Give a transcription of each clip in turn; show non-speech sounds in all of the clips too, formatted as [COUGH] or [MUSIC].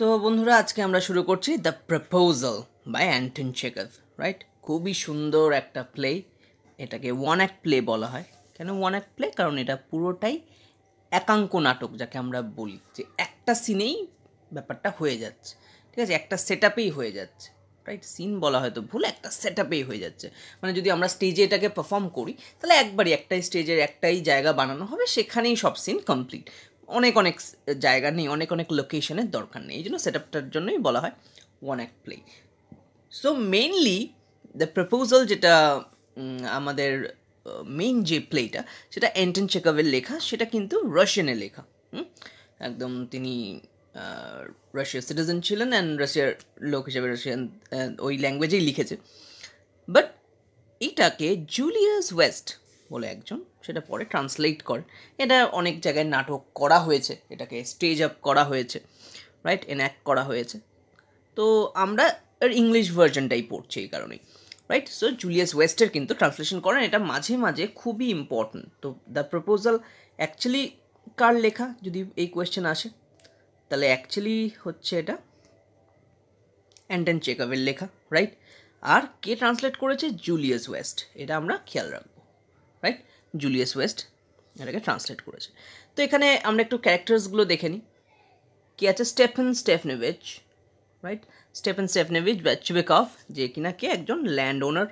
তো বন্ধুরা আজকে আমরা শুরু করছি the proposal by Anton Chekhov right খুবই সুন্দর একটা প্লে এটাকে ওয়ান অ্যাক্ট প্লে বলা হয় কেন ওয়ান অ্যাক্ট প্লে কারণ এটা পুরোটাই একাঙ্ক নাটক যাকে আমরা বলি যে একটা সিনেই ব্যাপারটা হয়ে যাচ্ছে ঠিক আছে একটা সেট হয়ে যাচ্ছে রাইট সিন বলা হয়তো ভুল একটা সেট হয়ে যাচ্ছে মানে যদি আমরা স্টেজে এটাকে পারফর্ম করি তাহলে একবারই একটাই স্টেজের একটাই জায়গা বানানো হবে সেখানেই সব সিন কমপ্লিট অনেক অনেক জায়গা নেই অনেক অনেক লোকেশনের দরকার নেই এই জন্য সেট আপটার জন্যই বলা হয় one act play so mainly the proposal যেটা আমাদের মেইন যে প্লেটা সেটা এন্টন চেকাভের লেখা সেটা কিন্তু রাশিয়ানে লেখা একদম তিনি রাশিয়ার সিটিজেন ছিলেন অ্যান্ড রাশিয়ার লোক হিসেবে রাশিয়ান ওই ল্যাঙ্গুয়েজেই লিখেছে বাট এটাকে জুলিয়াস ওয়েস্ট বলে একজন সেটা পরে ট্রান্সলেট করে এটা অনেক জায়গায় নাটক করা হয়েছে এটাকে স্টেজ আপ করা হয়েছে রাইট এনঅ্যাক্ট করা হয়েছে তো আমরা ইংলিশ ভার্জনটাই পড়ছি এই কারণেই রাইট সো জুলিয়াস ওয়েস্টের কিন্তু ট্রান্সলেশন করেন এটা মাঝে মাঝে খুবই ইম্পর্ট্যান্ট তো দ্য প্রপোজাল অ্যাকচুয়ালি কার লেখা যদি এই কোয়েশ্চেন আসে তাহলে অ্যাকচুয়ালি হচ্ছে এটা অ্যান্টন চেকআপের লেখা রাইট আর কে ট্রান্সলেট করেছে জুলিয়াস ওয়েস্ট এটা আমরা খেয়াল রাখবো রাইট জুলিয়াস ওয়েস্ট এটাকে ট্রান্সলেট করেছে তো এখানে আমরা একটু ক্যারেক্টার্সগুলো দেখে নিই কি আছে স্টেফেন স্টেফনেভেজ রাইট স্টেফেন স্টেফনেভেজ বা চুবেকভ যে কিনা কে একজন ল্যান্ড ওনার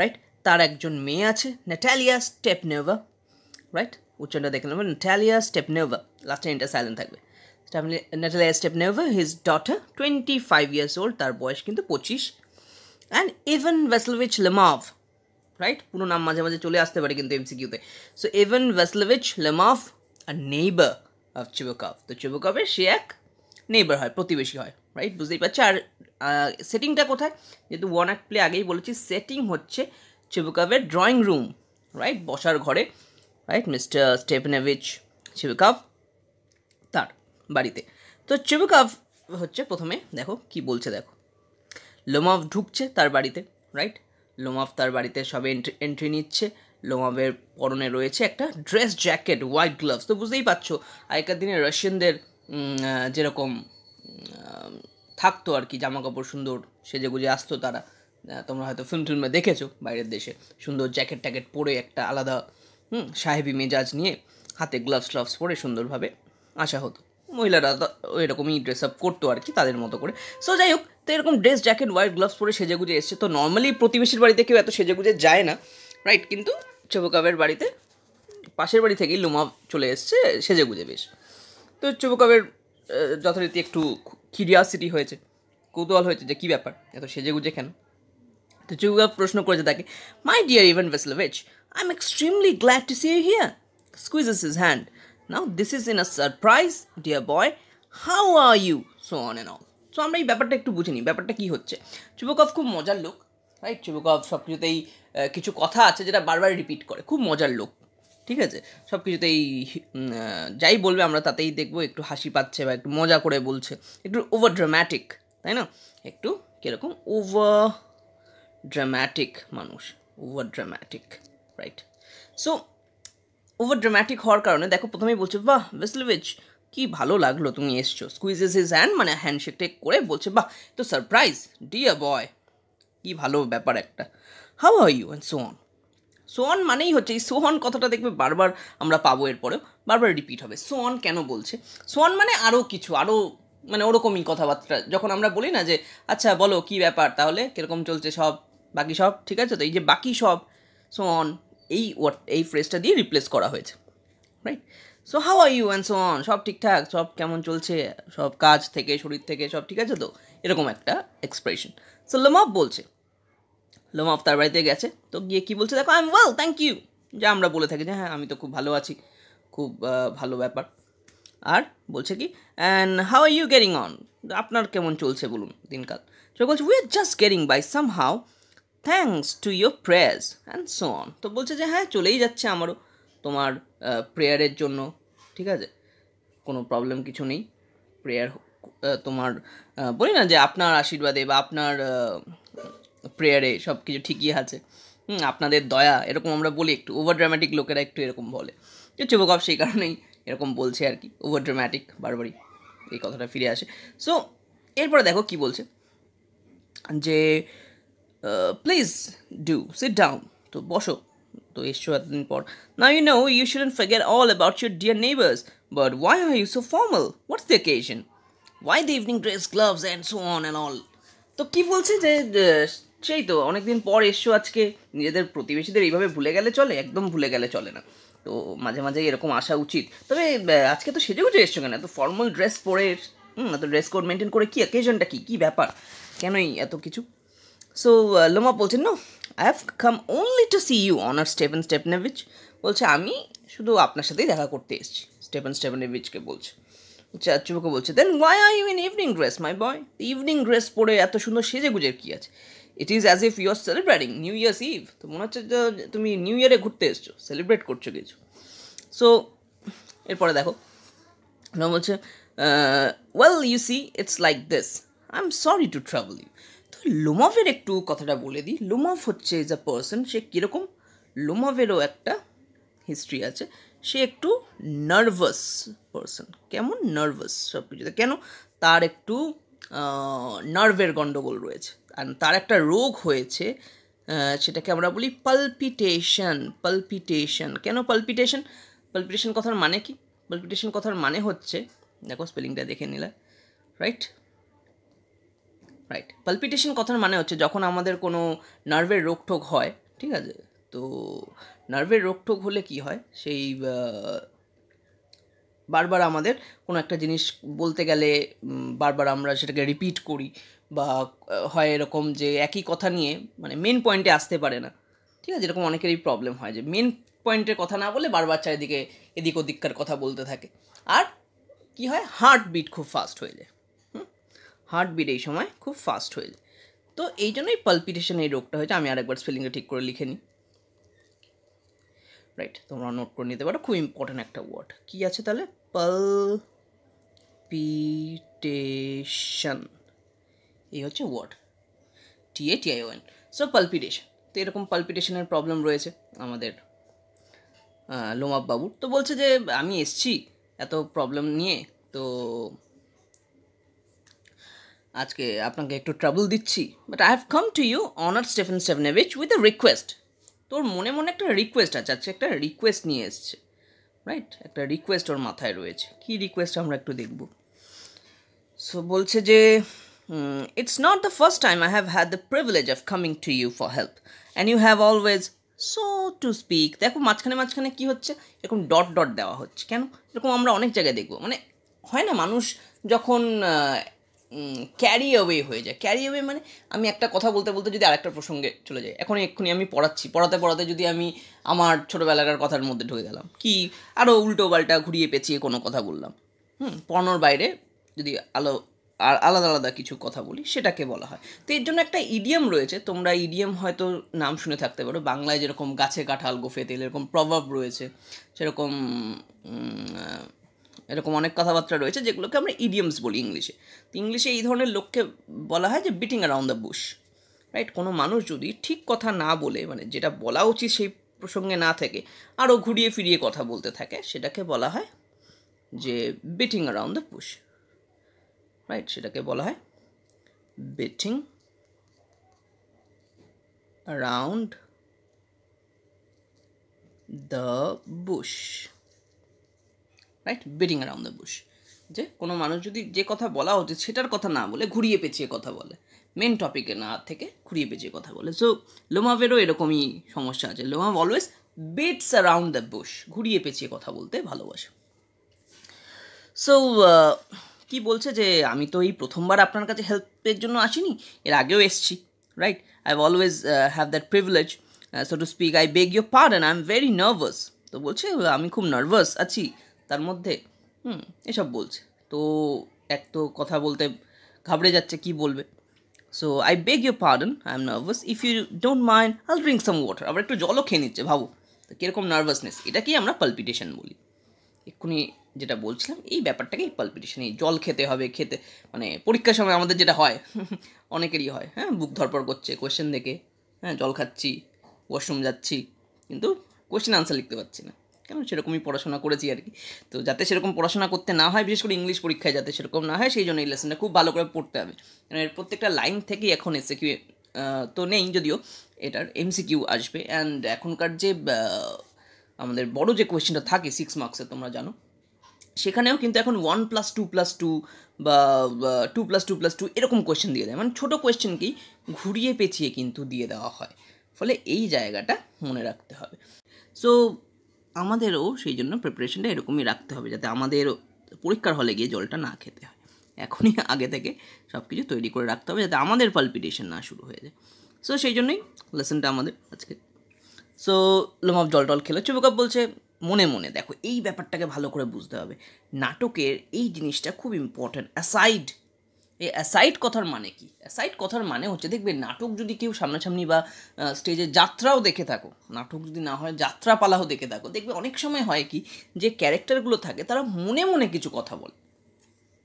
রাইট তার একজন মেয়ে আছে নেটালিয়া স্টেপনেভা রাইট উচ্চটা দেখে নেবেন নেটালিয়া স্টেপনেভা লাস্টে এটা সাইলেন্ট থাকবে Natalia Stepanovna his daughter twenty five years old তার বয়স কিন্তু পঁচিশ and Ivan Vassilevitch Lomov right পুরো নাম মাঝে মাঝে চলে আসতে পারে কিন্তু এমসিকিউতে সো এভেন ভেসলেভিচ লেমাফ আর নেইবার অফ চিবকভ তো চিবকভের সে এক নেইবার হয় প্রতিবেশী হয় রাইট বুঝতেই পারছি আর সেটিংটা কোথায় যেহেতু ওয়ান অ্যাক্ট প্লে আগেই বলেছি সেটিং হচ্ছে চিবকভের ড্রয়িং রুম রাইট বসার ঘরে রাইট মিস্টার স্টেপনেভিচ চিবকভ তার বাড়িতে তো চিবকভ হচ্ছে প্রথমে দেখো কি বলছে দেখো লোমাফ ঢুকছে তার বাড়িতে রাইট লোমাফ তার বাড়িতে সবে এন্ট্রি নিচ্ছে লোমাফের পরনে রয়েছে একটা ড্রেস জ্যাকেট হোয়াইট গ্লাভস তো বুঝতেই পারছো আগেকার দিনে রাশিয়ানদের যেরকম থাকতো আর কি জামা কাপড় সুন্দর সেজে গুজে আসতো তারা তোমরা হয়তো ফিল্ম টিল্মে দেখেছো বাইরের দেশে সুন্দর জ্যাকেট ট্যাকেট পরে একটা আলাদা হুম সাহেবি মেজাজ নিয়ে হাতে গ্লাভস ট্লাভস পরে সুন্দরভাবে আসা হতো মহিলারা এরকমই ড্রেস আপ করতো আর কি তাদের মতো করে সো যাই হোক তো এরকম ড্রেস জ্যাকেট হোয়াইট গ্লাভস পরে সেজেগুজে এসছে তো নর্মালি প্রতিবেশীর বাড়িতে কেউ এত সেজেগুজে যায় না রাইট কিন্তু চবকাবের বাড়িতে পাশের বাড়ি থেকেই লুমা চলে এসছে সেজেগুজে বেশ তো চবকাবের যথারীতি একটু কিউরিয়াসিটি হয়েছে কৌতূহল হয়েছে যে কী ব্যাপার এত সেজেগুজে কেন তো চবকাব প্রশ্ন করেছে তাকে my dear Ivan Vassilevitch I am extremely glad to see you here squeezes his hand now this is in a surprise dear boy how are you so on and all so আমরা এই ব্যাপারটা একটু বুঝে নিই ব্যাপারটা কী হচ্ছে চুবকফ খুব মজার লোক রাইট চুবকফ সব কিছুতেই কিছু কথা আছে যেটা বারবার রিপিট করে খুব মজার লোক ঠিক আছে সব কিছুতেই যাই বলবে আমরা তাতেই দেখবো একটু হাসি পাচ্ছে বা একটু মজা করে বলছে একটু ওভার ড্রামাটিক তাই না একটু কীরকম ওভার ড্রামাটিক মানুষ over dramatic right so over dramatic হওয়ার কারণে দেখো প্রথমেই বলছে বাহ ভেসলিভিচ কি ভালো লাগলো তুমি এসছো স্কুইজেস ইজ হ্যান্ড মানে হ্যান্ডশেক টেক করে বলছে বাহ তো সারপ্রাইজ ডিয়ার বয় কি ভালো ব্যাপার একটা how are you and so on মানেই হচ্ছে এই সোহন কথাটা দেখবে বারবার আমরা পাবো এরপরেও বারবার রিপিট হবে সো অন কেন বলছে অন মানে আরও কিছু আরও মানে ওরকমই কথাবার্তা যখন আমরা বলি না যে আচ্ছা বলো কি ব্যাপার তাহলে কীরকম চলছে সব বাকি সব ঠিক আছে তো এই যে বাকি সব সো অন এই এই ফ্রেজটা দিয়ে রিপ্লেস করা হয়েছে right so how are you and so on সব ঠিকঠাক সব কেমন চলছে সব কাজ থেকে শরীর থেকে সব ঠিক আছে তো এরকম একটা এক্সপ্রেশন সো লোমাফ বলছে লোমাফ তার বাড়িতে গেছে তো গিয়ে কী বলছে দেখো I am well thank you যা আমরা বলে থাকি যে হ্যাঁ আমি তো খুব ভালো আছি খুব ভালো ব্যাপার আর বলছে কি and how are you getting on আপনার কেমন চলছে বলুন দিনকাল সে বলছে we are just getting by somehow thanks to your prayers and so on তো বলছে যে হ্যাঁ চলেই যাচ্ছে আমারও তোমার প্রেয়ারের জন্য ঠিক আছে কোনো প্রবলেম কিছু নেই প্রেয়ার তোমার বলি না যে আপনার আশীর্বাদে বা আপনার প্রেয়ারে সব কিছু ঠিকই আছে হুম আপনাদের দয়া এরকম আমরা বলি একটু ওভার ড্রামেটিক লোকেরা একটু এরকম বলে যে চুবকপ সেই কারণেই এরকম বলছে আর কি ওভার ড্রামেটিক বারবারই এই কথাটা ফিরে আসে সো এরপরে দেখো কি বলছে যে প্লিজ ডু সিট ডাউন তো বসো তো এসছো এতদিন পর না you know you shouldn't forget all about your dear neighbours but why are you so formal what's the occasion why the evening dress gloves and so on and all তো কী বলছে যে সেই তো অনেকদিন পর এসছো আজকে নিজেদের প্রতিবেশীদের এইভাবে ভুলে গেলে চলে একদম ভুলে গেলে চলে না তো মাঝে মাঝে এরকম আসা উচিত তবে আজকে তো সেটাও যে এসছো কেন এত ফর্মাল ড্রেস পরে হুম এত ড্রেস কোড মেনটেন করে কী অকেশনটা কী কী ব্যাপার কেনই এত কিছু সো লোমা বলছেন no I have come only to see you honour Stepan Stepanovitch বলছে আমি শুধু আপনার সাথেই দেখা করতে এসেছি স্টেভেন স্টেপনেভিচকে বলছে চুবুকে বলছে then why are you in evening dress my boy evening dress পরে এত সুন্দর সেজে গুজের কী আছে it is as if you are celebrating New Year's Eve তো মনে হচ্ছে যে তুমি নিউ ইয়ারে ঘুরতে এসছো সেলিব্রেট করছো কিছু সো এরপরে দেখো বলছে well you see it's like this I am sorry to trouble you লোমভের একটু কথাটা বলে দিই লোমভ হচ্ছে ইজ আ পার্সন সে কীরকম লোমভেরও একটা হিস্ট্রি আছে সে একটু নার্ভাস পার্সন কেমন নার্ভাস সব কিছুতে কেন তার একটু নার্ভের গণ্ডগোল রয়েছে আর তার একটা রোগ হয়েছে সেটাকে আমরা বলি পালপিটেশন পালপিটেশন কেন পালপিটেশন পালপিটেশন কথার মানে কি পালপিটেশন কথার মানে হচ্ছে দেখো স্পেলিংটা দেখে নিলে রাইট রাইট পালপিটেশন কথার মানে হচ্ছে যখন আমাদের কোনো নার্ভের রোগঠোক হয় ঠিক আছে তো নার্ভের রোগঠোক হলে কি হয় সেই বারবার আমাদের কোনো একটা জিনিস বলতে গেলে বারবার আমরা সেটাকে রিপিট করি বা হয় এরকম যে একই কথা নিয়ে মানে মেন পয়েন্টে আসতে পারে না ঠিক আছে এরকম অনেকেরই প্রবলেম হয় যে মেন পয়েন্টের কথা না বলে বারবার চারিদিকে এদিক ওদিককার কথা বলতে থাকে আর কি হয় হার্ট বিট খুব ফাস্ট হয়ে যায় হার্টবিট এই সময় খুব ফাস্ট হয়ে যায় তো এই জন্যই পালপিটেশন এই রোগটা হয়েছে আমি আরেকবার স্পেলিংটা ঠিক করে লিখে নিই রাইট তোমরা নোট করে নিতে পারো খুব ইম্পর্ট্যান্ট একটা ওয়ার্ড কী আছে তাহলে পালপিটেশন এই হচ্ছে word T A T I O N so palpitation তো এরকম পালপিটেশনের প্রবলেম রয়েছে আমাদের লোমাপ বাবুর তো বলছে যে আমি এসছি এত প্রবলেম নিয়ে তো আজকে আপনাকে একটু ট্রাবল দিচ্ছি but I have come to you honour Stepan Stepanovitch with a request তোর মনে মনে একটা রিকোয়েস্ট আছে আজকে একটা রিকোয়েস্ট নিয়ে এসছে রাইট একটা রিকোয়েস্ট ওর মাথায় রয়েছে কি রিকোয়েস্ট আমরা একটু দেখব সো বলছে যে it's not the first time I have had the privilege of coming to you for help and you have always so to speak দেখো মাঝখানে মাঝখানে কী হচ্ছে এরকম ডট ডট দেওয়া হচ্ছে কেন এরকম আমরা অনেক জায়গায় দেখবো মানে হয় না মানুষ যখন ক্যারি অ্যাওয়ে হয়ে যায় ক্যারি অ্যাওয়ে মানে আমি একটা কথা বলতে বলতে যদি আরেকটা প্রসঙ্গে চলে যাই এখন এক্ষুনি আমি পড়াচ্ছি পড়াতে পড়াতে যদি আমি আমার ছোটোবেলাকার কথার মধ্যে ঢুকে গেলাম কি আরও উল্টো পাল্টা ঘুরিয়ে পেঁচিয়ে কোনো কথা বললাম হুম পড়ানোর বাইরে যদি আলো আর আলাদা আলাদা কিছু কথা বলি সেটাকে বলা হয় তো এর জন্য একটা ইডিয়াম রয়েছে তোমরা ইডিয়াম হয়তো নাম শুনে থাকতে পারো বাংলায় যেরকম গাছে কাঁঠাল গোফে তেল এরকম প্রভাব রয়েছে সেরকম এরকম অনেক কথাবার্তা রয়েছে যেগুলোকে আমরা ইডিয়ামস বলি ইংলিশে তো ইংলিশে এই ধরনের লোককে বলা হয় যে beating around the bush right কোনো মানুষ যদি ঠিক কথা না বলে মানে যেটা বলা উচিত সেই প্রসঙ্গে না থেকে আরও ঘুরিয়ে ফিরিয়ে কথা বলতে থাকে সেটাকে বলা হয় যে beating around the bush right সেটাকে বলা হয় beating around the bush right beating around the bush যে কোনো মানুষ যদি যে কথা বলা হচ্ছে সেটার কথা না বলে ঘুরিয়ে পেঁচিয়ে কথা বলে মেন টপিকে না থেকে ঘুরিয়ে পেঁচিয়ে কথা বলে সো লোমাভেরও এরকমই সমস্যা আছে Lomov always beats around the bush ঘুরিয়ে পেঁচিয়ে কথা বলতে ভালোবাসে সো কি বলছে যে আমি তো এই প্রথমবার আপনার কাছে হেল্পের জন্য আসিনি এর আগেও এসছি right I always have that privilege so to speak I beg your and I am very nervous তো বলছে আমি খুব নার্ভাস আছি তার মধ্যে হুম এসব বলছে তো এক তো কথা বলতে ঘাবড়ে যাচ্ছে কি বলবে so I beg your pardon I am nervous if you don't mind I'll drink some water আবার একটু জলও খেয়ে নিচ্ছে ভাবো তো কীরকম নার্ভাসনেস এটাকেই আমরা পালপিটেশন বলি এক্ষুনি যেটা বলছিলাম এই ব্যাপারটাকেই পালপিটেশন এই জল খেতে হবে খেতে মানে পরীক্ষার সময় আমাদের যেটা হয় [LAUGHS] অনেকেরই হয় হ্যাঁ বুক ধরপর করছে কোয়েশ্চেন দেখে হ্যাঁ জল খাচ্ছি ওয়াশরুম যাচ্ছি কিন্তু কোয়েশ্চেন আনসার লিখতে পারছি না কেন সেরকমই পড়াশোনা করেছি আর কি তো যাতে সেরকম পড়াশোনা করতে না হয় বিশেষ করে ইংলিশ পরীক্ষায় যাতে সেরকম না হয় সেই জন্য এই লেসনটা খুব ভালো করে পড়তে হবে কারণ এর প্রত্যেকটা লাইন থেকেই এখন এসে কি তো নেই যদিও এটার এমসিকিউ আসবে অ্যান্ড এখনকার যে আমাদের বড় যে কোয়েশ্চেনটা থাকে সিক্স মার্ক্সে তোমরা জানো সেখানেও কিন্তু এখন one plus two plus two বা two plus two plus two এরকম কোয়েশ্চেন দিয়ে দেয় মানে ছোটো কোয়েশ্চেনকেই ঘুরিয়ে পেঁচিয়ে কিন্তু দিয়ে দেওয়া হয় ফলে এই জায়গাটা মনে রাখতে হবে সো আমাদেরও সেই জন্য প্রিপারেশনটা এরকমই রাখতে হবে যাতে আমাদেরও পরীক্ষার হলে গিয়ে জলটা না খেতে হয় এখনই আগে থেকে সব কিছু তৈরি করে রাখতে হবে যাতে আমাদের পালপিটেশন না শুরু হয়ে যায় সো সেই জন্যই লেসনটা আমাদের আজকে সো লোম জল টল খেলে চুপকাপ বলছে মনে মনে দেখো এই ব্যাপারটাকে ভালো করে বুঝতে হবে নাটকের এই জিনিসটা খুব ইম্পর্ট্যান্ট অ্যাসাইড এই অ্যাসাইড কথার মানে কি অ্যাসাইড কথার মানে হচ্ছে দেখবে নাটক যদি কেউ সামনাসামনি বা স্টেজে যাত্রাও দেখে থাকো নাটক যদি না হয় যাত্রাপালাও দেখে থাকো দেখবে অনেক সময় হয় কি যে ক্যারেক্টারগুলো থাকে তারা মনে মনে কিছু কথা বলে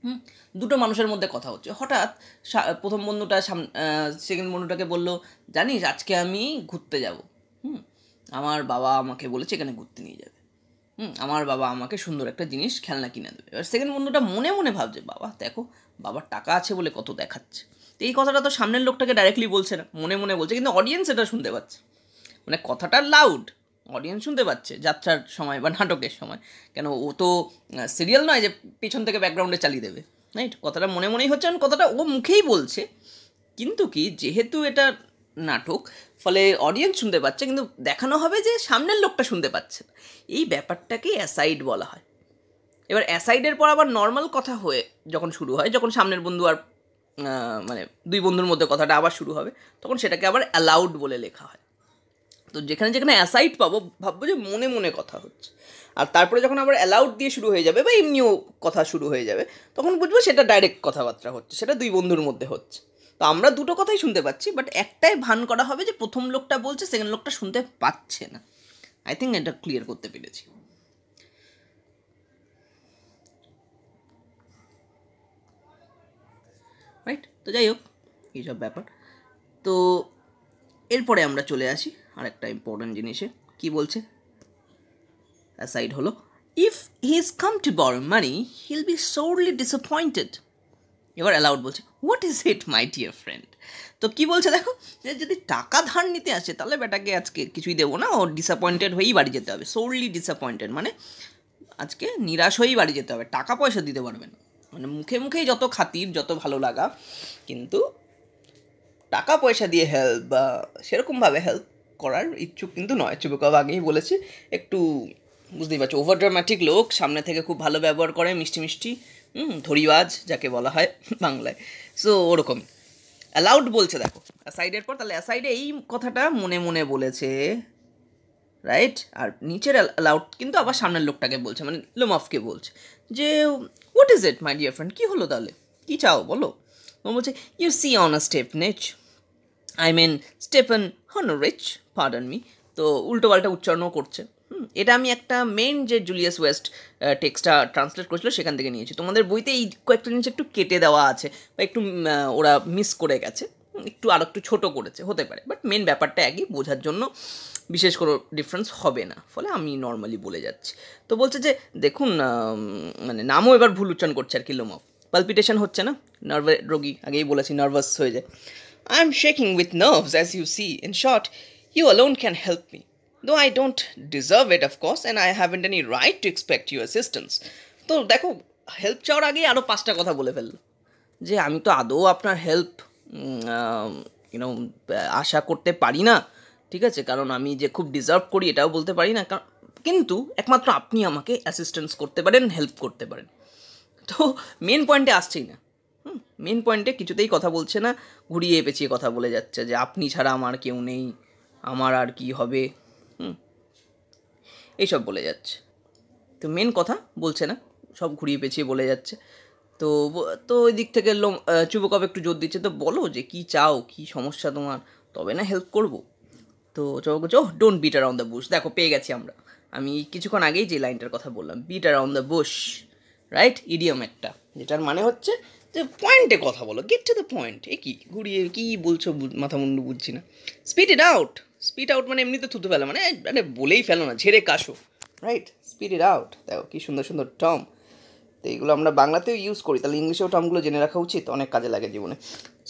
হুম দুটো মানুষের মধ্যে কথা হচ্ছে হঠাৎ প্রথম বন্ধুটা সাম সেকেন্ড বন্ধুটাকে বলল জানিস আজকে আমি ঘুরতে যাব হুম আমার বাবা আমাকে বলেছে এখানে ঘুরতে নিয়ে যাবে হুম আমার বাবা আমাকে সুন্দর একটা জিনিস খেলনা কিনে দেবে এবার সেকেন্ড বন্ধুটা মনে মনে ভাবছে বাবা দেখো বাবার টাকা আছে বলে কত দেখাচ্ছে তো এই কথাটা তো সামনের লোকটাকে ডাইরেক্টলি বলছে না মনে মনে বলছে কিন্তু অডিয়েন্স এটা শুনতে পাচ্ছে মানে কথাটা লাউড অডিয়েন্স শুনতে পাচ্ছে যাত্রার সময় বা নাটকের সময় কেন ও তো সিরিয়াল নয় যে পেছন থেকে ব্যাকগ্রাউন্ডে চালিয়ে দেবে রাইট কথাটা মনে মনেই হচ্ছে কথাটা ও মুখেই বলছে কিন্তু কি যেহেতু এটা নাটক ফলে অডিয়েন্স শুনতে পাচ্ছে কিন্তু দেখানো হবে যে সামনের লোকটা শুনতে পাচ্ছে এই ব্যাপারটাকেই অ্যাসাইড বলা হয় এবার অ্যাসাইডের পর আবার নর্মাল কথা হয়ে যখন শুরু হয় যখন সামনের বন্ধু আর মানে দুই বন্ধুর মধ্যে কথাটা আবার শুরু হবে তখন সেটাকে আবার অ্যালাউড বলে লেখা হয় তো যেখানে যেখানে অ্যাসাইড পাবো ভাববো যে মনে মনে কথা হচ্ছে আর তারপরে যখন আবার অ্যালাউড দিয়ে শুরু হয়ে যাবে বা এমনিও কথা শুরু হয়ে যাবে তখন বুঝবো সেটা ডাইরেক্ট কথাবার্তা হচ্ছে সেটা দুই বন্ধুর মধ্যে হচ্ছে তো আমরা দুটো কথাই শুনতে পাচ্ছি বাট একটাই ভান করা হবে যে প্রথম লোকটা বলছে সেকেন্ড লোকটা শুনতে পাচ্ছে না আই থিঙ্ক এটা ক্লিয়ার করতে পেরেছি রাইট তো যাই হোক এইসব ব্যাপার তো এরপরে আমরা চলে আসি আরেকটা ইম্পর্ট্যান্ট জিনিসে কি বলছে সাইড হলো if he is come to borrow money he'll be sorely disappointed এবার অ্যালাউড বলছে what is it my dear friend তো কি বলছে দেখো যদি টাকা ধার নিতে আসে তাহলে বেটাকে আজকে কিছুই দেবো না ও ডিসঅ্যাপয়েন্টেড হয়েই বাড়ি যেতে হবে সোরলি ডিসঅ্যাপয়েন্টেড মানে আজকে নিরাশ হয়েই বাড়ি যেতে হবে টাকা পয়সা দিতে পারবে না মানে মুখে মুখেই যত খাতির যত ভালো লাগা কিন্তু টাকা পয়সা দিয়ে হেল্প বা সেরকমভাবে হেল্প করার ইচ্ছুক কিন্তু নয় চুপকাব আগেই বলেছি একটু বুঝতেই পারছো ওভার ড্রামাটিক লোক সামনে থেকে খুব ভালো ব্যবহার করে মিষ্টি মিষ্টি হুম ধরিবাজ যাকে বলা হয় [LAUGHS] বাংলায় সো ওরকম অ্যালাউড বলছে দেখো অ্যাসাইডের পর তাহলে অ্যাসাইডে এই কথাটা মনে মনে বলেছে রাইট আর নিচের অ্যালাউড কিন্তু আবার সামনের লোকটাকে বলছে মানে লোমফকে বলছে যে what is it my dear friend কী হলো তাহলে কী চাও বলো ও বলছে you see on a Stepanitch I mean rich Honouritch pardon me তো পাল্টা উচ্চারণও করছে এটা আমি একটা মেন যে জুলিয়াস ওয়েস্ট টেক্সটটা ট্রান্সলেট করেছিল সেখান থেকে নিয়েছি তোমাদের বইতে এই কয়েকটা জিনিস একটু কেটে দেওয়া আছে বা একটু ওরা মিস করে গেছে একটু আর একটু ছোটো করেছে হতে পারে বাট মেন ব্যাপারটা একই বোঝার জন্য বিশেষ কোনো ডিফারেন্স হবে না ফলে আমি নর্মালি বলে যাচ্ছি তো বলছে যে দেখুন মানে নামও এবার ভুল উচ্চারণ করছে আর কি লোমফ পালপিটেশন হচ্ছে না নার্ভে রোগী আগেই বলেছি নার্ভাস হয়ে যায় I am shaking with nerves as you see in short you alone can help me though I don't deserve it of course and I haven't any right to expect you assistance তো দেখো help চাওয়ার আগেই আরও পাঁচটা কথা বলে ফেললো যে আমি তো আদৌ আপনার হেল্প ইউনো আশা করতে পারি না ঠিক আছে কারণ আমি যে খুব ডিজার্ভ করি এটাও বলতে পারি না কারণ কিন্তু একমাত্র আপনি আমাকে অ্যাসিস্ট্যান্স করতে পারেন হেল্প করতে পারেন তো মেন পয়েন্টে আসছেই না মেন পয়েন্টে কিছুতেই কথা বলছে না ঘুরিয়ে পেঁচিয়ে কথা বলে যাচ্ছে যে আপনি ছাড়া আমার কেউ নেই আমার আর কি হবে এইসব বলে যাচ্ছে তো মেন কথা বলছে না সব ঘুরিয়ে পেঁচিয়ে বলে যাচ্ছে তো তো ওই দিক থেকে লোম চুবকপ একটু জোর দিচ্ছে তো বলো যে কি চাও কি সমস্যা তোমার তবে না হেল্প করব তো চুবক বলছে oh don't beat on the bush দেখো পেয়ে গেছি আমরা আমি কিছুক্ষণ আগেই যে লাইনটার কথা বললাম beat on the bush right idiom একটা যেটার মানে হচ্ছে যে পয়েন্টে কথা বলো গেট টু দ্য পয়েন্ট এ কী ঘুরিয়ে কী বলছো মাথা মুন্ডু বুঝছি না spit it out spit out মানে এমনিতে থুতু ফেলা মানে মানে বলেই ফেলো না ঝেড়ে কাশো রাইট স্পিড ইট আউট দেখো কী সুন্দর সুন্দর টম তো এইগুলো আমরা বাংলাতেও ইউজ করি তাহলে ইংলিশেও টার্মগুলো জেনে রাখা উচিত অনেক কাজে লাগে জীবনে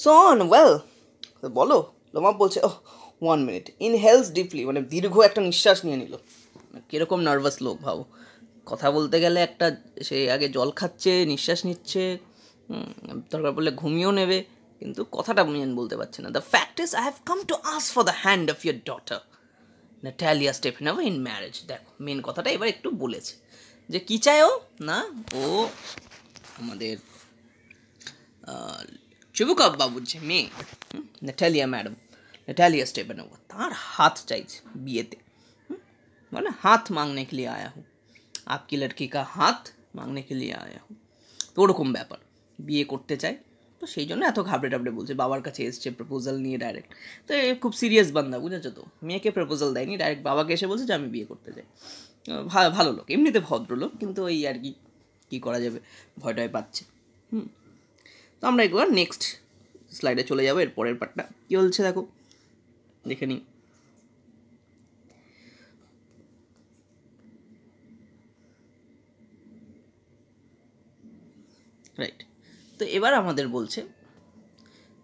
সন ওয়েল বলো লোমা বলছে ও ওয়ান মিনিট ইনহেলস ডিপলি মানে দীর্ঘ একটা নিঃশ্বাস নিয়ে নিল মানে কীরকম নার্ভাস লোক ভাবো কথা বলতে গেলে একটা সে আগে জল খাচ্ছে নিঃশ্বাস নিচ্ছে দরকার বললে ঘুমিয়েও নেবে কিন্তু কথাটা আমি বলতে পারছে না the fact is I have come to ask for the hand of your daughter Natalia Stepanovna in marriage দেখো মেন কথাটা এবার একটু বলেছে যে কী চায় ও না ও আমাদের চুবুকব বাবুর যে মেয়ে নেটালিয়া ম্যাডাম নেটালিয়া স্টেপানোভা তার হাত চাইছে বিয়েতে মানে হাত মাংনে কে লিয়ে আয়া হুম আপকি লড়কি কা হাত মাংনে কে লিয়ে আয়া হুম তো ওরকম ব্যাপার বিয়ে করতে চায় তো সেই জন্য এত ঘাবড়ে টাবড়ে বলছে বাবার কাছে এসছে প্রপোজাল নিয়ে ডাইরেক্ট তো খুব সিরিয়াস বান্দা বুঝেছো তো মেয়েকে প্রপোজাল দেয়নি ডাইরেক্ট বাবাকে এসে বলছে যে আমি বিয়ে করতে চাই ভালো লোক এমনিতে ভদ্রলোক কিন্তু ওই আর কি কী করা যাবে টয় পাচ্ছে হুম তো আমরা এগুলো নেক্সট স্লাইডে চলে যাবো এর পরের পার্টটা কী বলছে দেখো দেখে নিই রাইট তো এবার আমাদের বলছে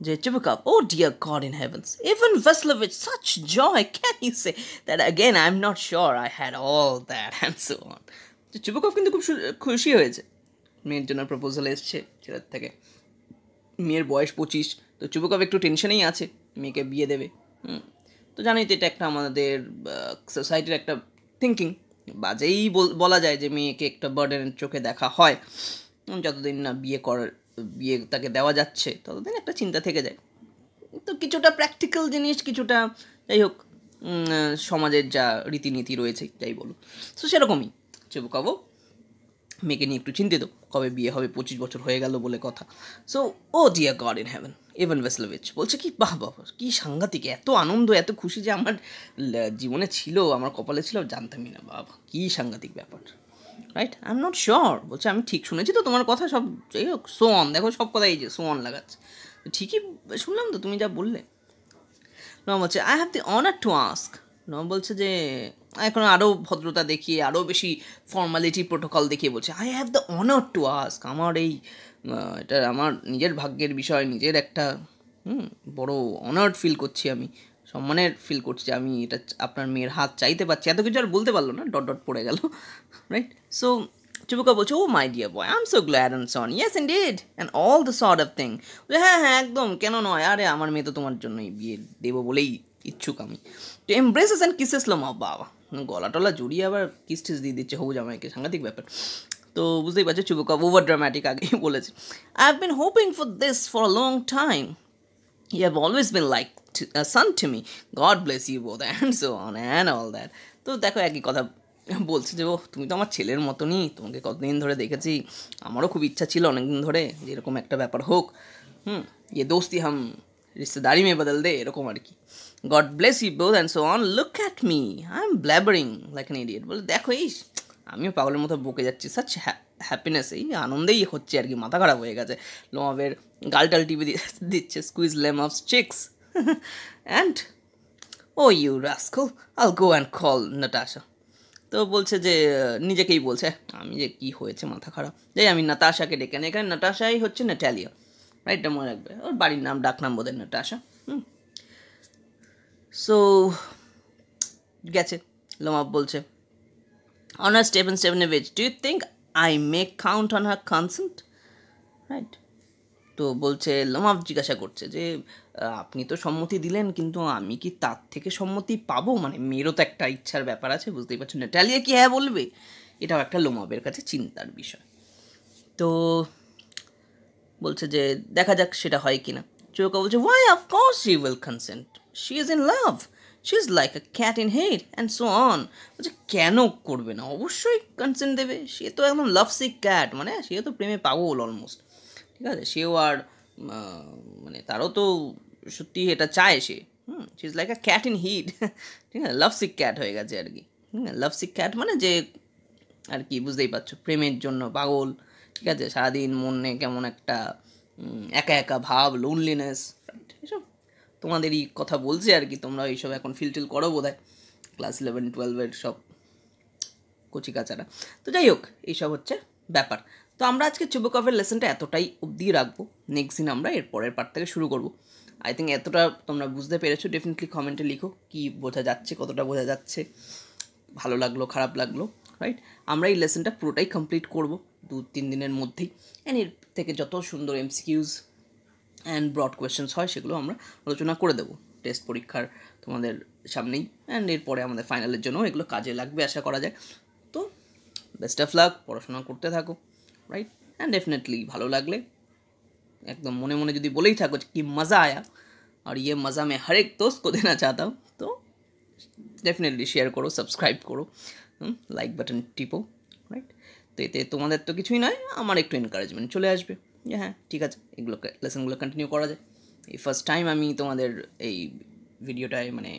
Chibuka, oh dear God in heavens, Ivan Vasilovich, such joy, can you say? That again, I'm not sure I had all that, and so on. তো চিবুকভ কিন্তু খুব খুশি হয়েছে মেয়ের জন্য প্রপোজাল এসছে ছেলের থেকে মেয়ের বয়স পঁচিশ তো চিবুকভ একটু টেনশনেই আছে মেয়েকে বিয়ে দেবে হুম তো জানি তো এটা একটা আমাদের সোসাইটির একটা থিঙ্কিং বাজেই বলা যায় যে মেয়েকে একটা বার্ডেনের চোখে দেখা হয় যতদিন না বিয়ে করার ইয়ে তাকে দেওয়া যাচ্ছে ততদিন একটা চিন্তা থেকে যায় তো কিছুটা প্র্যাকটিক্যাল জিনিস কিছুটা যাই হোক সমাজের যা রীতিনীতি রয়েছে যাই বলো সো সেরকমই কাবো মেয়েকে নিয়ে একটু চিন্তিত কবে বিয়ে হবে পঁচিশ বছর হয়ে গেল বলে কথা so oh dear God in heaven Ivan Vassilevitch বলছে কি বাহ বাহ কি সাংঘাতিক এত আনন্দ এত খুশি যে আমার জীবনে ছিল আমার কপালে ছিল জানতামই না বাবা কী সাংঘাতিক ব্যাপার right I am not sure বলছে আমি ঠিক শুনেছি তো তোমার কথা সব এই হোক সো অন দেখো সব কথাই এই যে সো অন লাগাচ্ছে ঠিকই শুনলাম তো তুমি যা বললে নম বলছে I have the honour to ask নম বলছে যে এখন আরও ভদ্রতা দেখিয়ে আরও বেশি ফর্মালিটি প্রোটোকল দেখিয়ে বলছে I have the honour to ask আমার এই এটা আমার নিজের ভাগ্যের বিষয় নিজের একটা হুম বড় অনার্ড ফিল করছি আমি সম্মানের ফিল করছি আমি এটা আপনার মেয়ের হাত চাইতে পারছি এত কিছু আর বলতে পারলো না ডট ডট পড়ে গেল রাইট সো চুপুকা বলছে oh my dear boy I am so glad and so on yes and indeed and all the sort of thing হ্যাঁ হ্যাঁ একদম কেন নয় আরে আমার মেয়ে তো তোমার জন্যই বিয়ে দেবো বলেই ইচ্ছুক আমি তো এমব্রেসেস অ্যান্ড কিসেস লো মা বাবা গলা টলা জুড়িয়ে আবার কিস টিস দিয়ে দিচ্ছে হবু জামাইকে সাংঘাতিক ব্যাপার তো বুঝতেই পারছো চুবুকা ওভার ড্রামাটিক আগেই বলেছে I have been hoping for this for long time you have always been like to, a son to me god bless you both [LAUGHS] and so on and all that তো দেখো একই কথা বলছে যে ও তুমি তো আমার ছেলের মতনই তোমাকে কতদিন ধরে দেখেছি আমারও খুব ইচ্ছা ছিল অনেকদিন ধরে যে এরকম একটা ব্যাপার হোক হুম ইয়ে দোস্তি হাম রিস্তেদারি মেয়ে বদল দে এরকম আর কি God bless you both and so on look at me I am blabbering like an idiot বলে দেখো ইস আমিও পাগলের মতো বকে যাচ্ছি সাচ হ্যাপিনেস এই আনন্দেই হচ্ছে আর কি মাথা খারাপ হয়ে গেছে লোমাবের গালটাল টিভি দিচ্ছে squeeze lame of cheeks and oh you rascal I'll go and call Natasha তো বলছে যে নিজেকেই বলছে আমি যে কি হয়েছে মাথা খারাপ যাই আমি নাতাশাকে ডেকে নিই এখানে নাতাশাই হচ্ছে নেটালিয়া রাইটটা মনে রাখবে ওর বাড়ির নাম ডাকনাম বোধের নাটাশা হুম সো গেছে লোমাব বলছে Honor Stepan Stepanovich, do you think I may count on her consent? Right. তো বলছে লমাভ জিজ্ঞাসা করছে যে আপনি তো সম্মতি দিলেন কিন্তু আমি কি তার থেকে সম্মতি পাবো মানে মেয়েরও তো একটা ইচ্ছার ব্যাপার আছে বুঝতেই না ট্যালিয়া কি হ্যাঁ বলবে এটাও একটা লোমাবের কাছে চিন্তার বিষয় তো বলছে যে দেখা যাক সেটা হয় কি না চৌকা বলছে why of course she will consent she is in love she is like a cat in head and so on বলছে কেন করবে না অবশ্যই কনসেন্ট দেবে সে তো একদম লাভ সিক ক্যাট মানে সে তো প্রেমে পাগল অলমোস্ট ঠিক আছে সেও আর মানে তারও তো সত্যি এটা চায় সে hmm she is like a cat in heat ঠিক আছে লাভ সিক ক্যাট হয়ে গেছে আর কি লাভ সিক ক্যাট মানে যে আর কি বুঝতেই পারছো প্রেমের জন্য পাগল ঠিক আছে সারাদিন মনে কেমন একটা একা একা ভাব লোনলিনেস এসব তোমাদেরই কথা বলছে আর কি তোমরা এইসব এখন ফিলটিল করো বোধ ক্লাস ইলেভেন টুয়েলভের সব কচি কাচারা তো যাই হোক এইসব হচ্ছে ব্যাপার তো আমরা আজকে চুবকফের লেসনটা এতটাই অবধি রাখবো নেক্সট দিন আমরা এর পরের পার্ট থেকে শুরু করবো আই থিঙ্ক এতটা তোমরা বুঝতে পেরেছো ডেফিনেটলি কমেন্টে লিখো কি বোঝা যাচ্ছে কতটা বোঝা যাচ্ছে ভালো লাগলো খারাপ লাগলো রাইট আমরা এই লেসনটা পুরোটাই কমপ্লিট করব দু তিন দিনের মধ্যেই অ্যান্ড এর থেকে যত সুন্দর এমসিকিউজ অ্যান্ড ব্রড কোয়েশ্চেন্স হয় সেগুলো আমরা আলোচনা করে দেবো টেস্ট পরীক্ষার তোমাদের সামনেই অ্যান্ড এরপরে আমাদের ফাইনালের জন্য এগুলো কাজে লাগবে আশা করা যায় তো বেস্ট অফ লাক পড়াশোনা করতে থাকো রাইট অ্যান্ড ডেফিনেটলি ভালো লাগলে একদম মনে মনে যদি বলেই থাকো কি মজা আয়া আর ইয়ে মজা মে হরেক দোস্ত কো দেনা চাহতা তো ডেফিনেটলি শেয়ার করো সাবস্ক্রাইব করো লাইক বাটন টিপো রাইট তো এতে তোমাদের তো কিছুই নয় আমার একটু এনকারেজমেন্ট চলে আসবে যে হ্যাঁ ঠিক আছে এগুলো লেসনগুলো কন্টিনিউ করা যায় এই ফার্স্ট টাইম আমি তোমাদের এই ভিডিওটায় মানে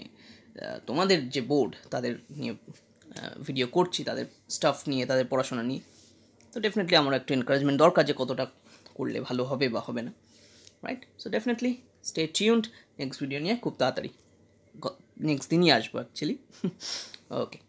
তোমাদের যে বোর্ড তাদের নিয়ে ভিডিও করছি তাদের স্টাফ নিয়ে তাদের পড়াশোনা নিয়ে তো ডেফিনেটলি আমার একটু এনকারেজমেন্ট দরকার যে কতটা করলে ভালো হবে বা হবে না right so definitely stay tuned next video নিয়ে খুব তাড়াতাড়ি নেক্সট দিনই আসবো অ্যাকচুয়ালি ওকে [LAUGHS]